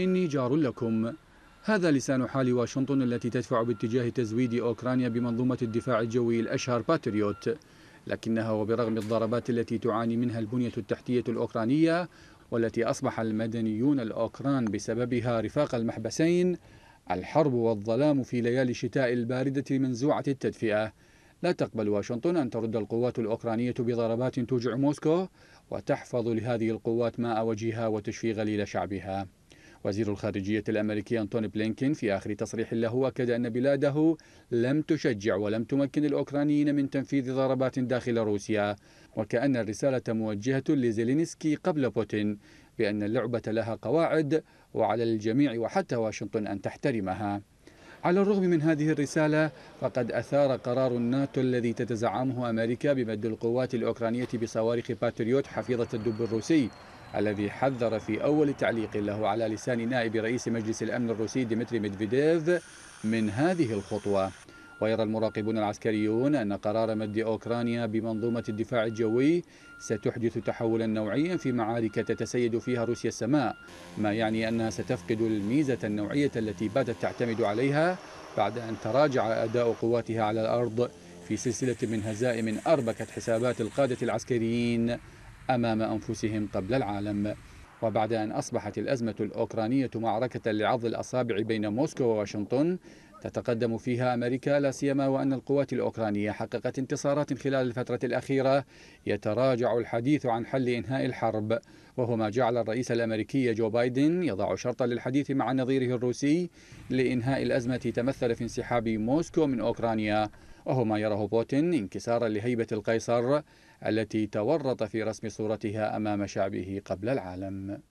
إني جار لكم هذا لسان حال واشنطن التي تدفع باتجاه تزويد أوكرانيا بمنظومة الدفاع الجوي الأشهر باتريوت لكنها وبرغم الضربات التي تعاني منها البنية التحتية الأوكرانية والتي أصبح المدنيون الأوكران بسببها رفاق المحبسين الحرب والظلام في ليالي الشتاء الباردة منزوعة التدفئة لا تقبل واشنطن أن ترد القوات الأوكرانية بضربات توجع موسكو وتحفظ لهذه القوات ماء وجهها وتشفي غليل شعبها وزير الخارجية الأمريكي أنتوني بلينكين في آخر تصريح له أكد أن بلاده لم تشجع ولم تمكن الأوكرانيين من تنفيذ ضربات داخل روسيا وكأن الرسالة موجهة لزيلينسكي قبل بوتين بأن اللعبة لها قواعد وعلى الجميع وحتى واشنطن أن تحترمها على الرغم من هذه الرسالة فقد أثار قرار الناتو الذي تتزعمه أمريكا بمد القوات الأوكرانية بصواريخ باتريوت حفيظة الدب الروسي الذي حذر في أول تعليق له على لسان نائب رئيس مجلس الأمن الروسي ديمتري ميدفيديف من هذه الخطوة ويرى المراقبون العسكريون أن قرار مد أوكرانيا بمنظومة الدفاع الجوي ستحدث تحولا نوعيا في معارك تتسيد فيها روسيا السماء ما يعني أنها ستفقد الميزة النوعية التي باتت تعتمد عليها بعد أن تراجع أداء قواتها على الأرض في سلسلة من هزائم أربكت حسابات القادة العسكريين أمام أنفسهم قبل العالم وبعد أن أصبحت الأزمة الأوكرانية معركة لعض الأصابع بين موسكو وواشنطن تتقدم فيها أمريكا لا سيما وأن القوات الأوكرانية حققت انتصارات خلال الفترة الأخيرة يتراجع الحديث عن حل إنهاء الحرب وهو ما جعل الرئيس الأمريكي جو بايدن يضع شرطا للحديث مع نظيره الروسي لإنهاء الأزمة تمثل في انسحاب موسكو من أوكرانيا وهو ما يراه بوتين انكسارا لهيبة القيصر التي تورط في رسم صورتها أمام شعبه قبل العالم